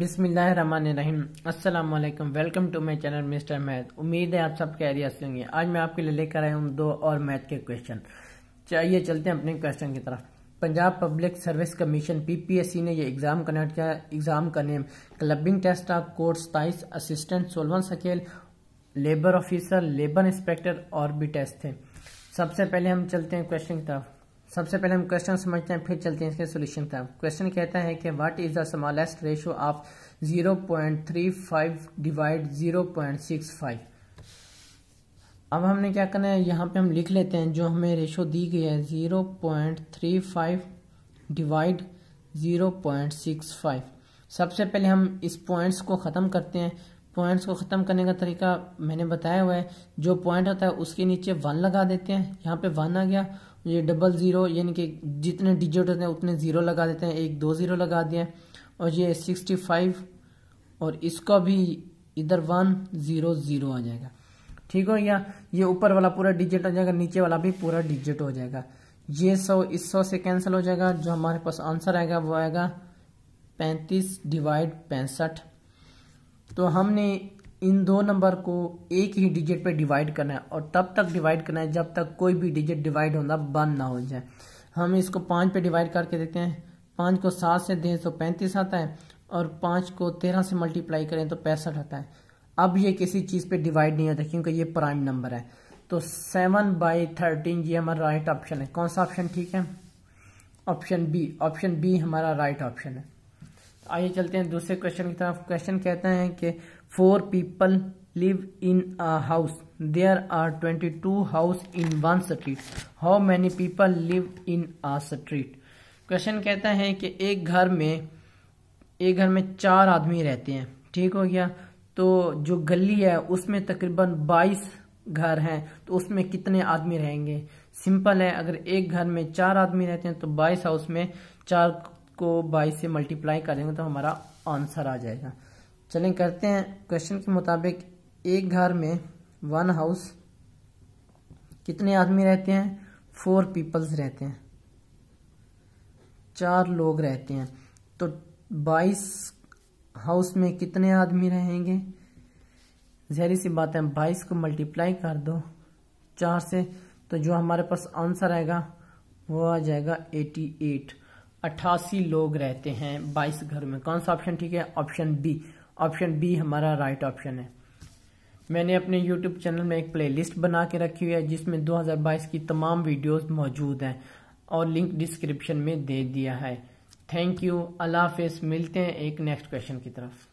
बिसमीम् अल्लाम welcome to my channel mister math उम्मीद है आप सब कैरियर से होंगे आज मैं आपके लिए लेकर आया हूँ दो और मैथ के क्वेश्चन चाहिए चलते हैं अपने क्वेश्चन की तरफ Punjab public service commission PPSC ने ये एग्ज़ाम कनेक्ट किया एग्ज़ाम का name clubbing test of course ताइस असिस्टेंट सोलवन scale labour officer labour inspector और भी टेस्ट थे सबसे पहले हम चलते हैं क्वेश्चन की तरफ सबसे पहले हम क्वेश्चन समझते हैं फिर चलते हैं इसके सोल्यूशन का क्वेश्चन कहता है कि what is the smallest ratio of 0.35 divide 0.65 अब हमने क्या करना है यहाँ पे हम लिख लेते हैं जो हमें रेशो दी गई है 0.35 डिवाइड 0.65 सबसे पहले हम इस पॉइंट्स को ख़त्म करते हैं पॉइंट्स को ख़त्म करने का तरीका मैंने बताया हुआ है जो पॉइंट होता है उसके नीचे वन लगा देते हैं यहाँ पे वन आ गया ये डबल ज़ीरो यानी कि जितने डिजिट होते हैं उतने ज़ीरो लगा देते हैं एक दो ज़ीरो लगा दिए और ये सिक्सटी फाइव और इसका भी इधर वन ज़ीरो ज़ीरो आ जाएगा ठीक हो गया ये ऊपर वाला पूरा डिजिट आ जाएगा नीचे वाला भी पूरा डिजिट हो जाएगा ये सौ इस सौ से कैंसिल हो जाएगा जो हमारे पास आंसर आएगा वो आएगा पैंतीस डिवाइड पैंसठ तो हमने इन दो नंबर को एक ही डिजिट पे डिवाइड करना है और तब तक डिवाइड करना है जब तक कोई भी डिजिट डिवाइड होना बंद ना हो जाए हम इसको पाँच पे डिवाइड करके देखते हैं पाँच को सात से डेढ़ सौ तो पैंतीस आता है और पाँच को तेरह से मल्टीप्लाई करें तो पैंसठ आता है अब ये किसी चीज़ पे डिवाइड नहीं होता क्योंकि ये प्राइम नंबर है तो सेवन बाई थर्टीन ये हमारा राइट ऑप्शन है कौन सा ऑप्शन ठीक है ऑप्शन बी ऑप्शन बी हमारा राइट ऑप्शन है आइए चलते हैं दूसरे क्वेश्चन की तरफ क्वेश्चन कहते हैं कि four people live in a house are twenty two house in one street how many people live in a street question कहता है कि एक घर में एक घर में चार आदमी रहते हैं ठीक हो गया तो जो गली है उसमें तकरीबन बाईस घर हैं तो उसमें कितने आदमी रहेंगे सिंपल है अगर एक घर में चार आदमी रहते हैं तो बाईस हाउस में चार को बाईस से मल्टीप्लाई करेंगे तो हमारा आंसर आ जाएगा चलें करते हैं क्वेश्चन के मुताबिक एक घर में वन हाउस कितने आदमी रहते हैं फोर पीपल्स रहते हैं चार लोग रहते हैं तो बाईस हाउस में कितने आदमी रहेंगे जहरी सी बात है बाईस को मल्टीप्लाई कर दो चार से तो जो हमारे पास आंसर आएगा वो आ जाएगा एटी एट अट्ठासी लोग रहते हैं बाईस घर में कौन सा ऑप्शन ठीक है ऑप्शन बी ऑप्शन बी हमारा राइट ऑप्शन है मैंने अपने यूट्यूब चैनल में एक प्लेलिस्ट बना के रखी हुई है जिसमें 2022 की तमाम वीडियोस मौजूद हैं और लिंक डिस्क्रिप्शन में दे दिया है थैंक यू अल्लाह हाफिज़ मिलते हैं एक नेक्स्ट क्वेश्चन की तरफ